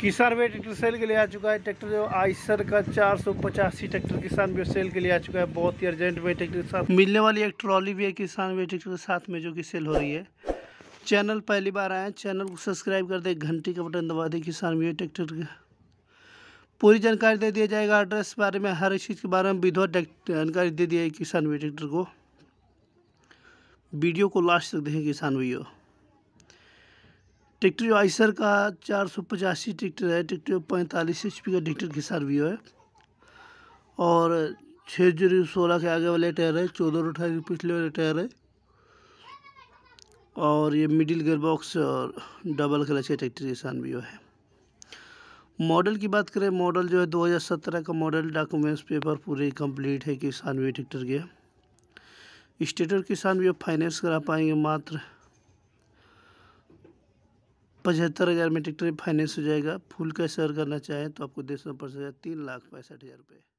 किसान वे tractor cell के लिए आ चुका है ट्रैक्टर जो आइसर का चार सौ पचासी ट्रैक्टर किसान भी सेल के लिए आ चुका है बहुत ही अर्जेंट में ट्रैक्टर के साथ मिलने वाली एक ट्रॉली भी है किसान वे ट्रैक्टर के साथ में जो कि सेल हो रही है चैनल पहली बार आए चैनल को सब्सक्राइब कर दे घंटी का बटन दबा दे किसान भी ट्रैक्टर का पूरी जानकारी दे दिया जाएगा एड्रेस बारे में हर चीज़ के बारे में विधवा जानकारी दे दी है किसान भी ट्रैक्टर को वीडियो को लास्ट तक देखें किसान भैया ट्रैक्टर आइसर का चार सौ पचासी ट्रैक्टर है ट्रैक्टर पैंतालीस एच पी का ट्रैक्टर के साथ भी है और छः जीरो सोलह के आगे वाले टायर है चौदह और अठारह पिछले वाले टायर है और ये मिडिल गियर बॉक्स और डबल क्लच के ट्रैक्टर के साथ भी है मॉडल की बात करें मॉडल जो है 2017 का मॉडल डॉक्यूमेंट्स पेपर पूरे कंप्लीट है किसान भी ट्रैक्टर के स्टेटर किसान भी फाइनेंस करा पाएंगे मात्र पचहत्तर हज़ार मेट्रिक टन फाइनेंस हो जाएगा फुल कैश शेयर करना चाहें तो आपको देना पड़ सकता है तीन लाख पैंसठ हज़ार रुपये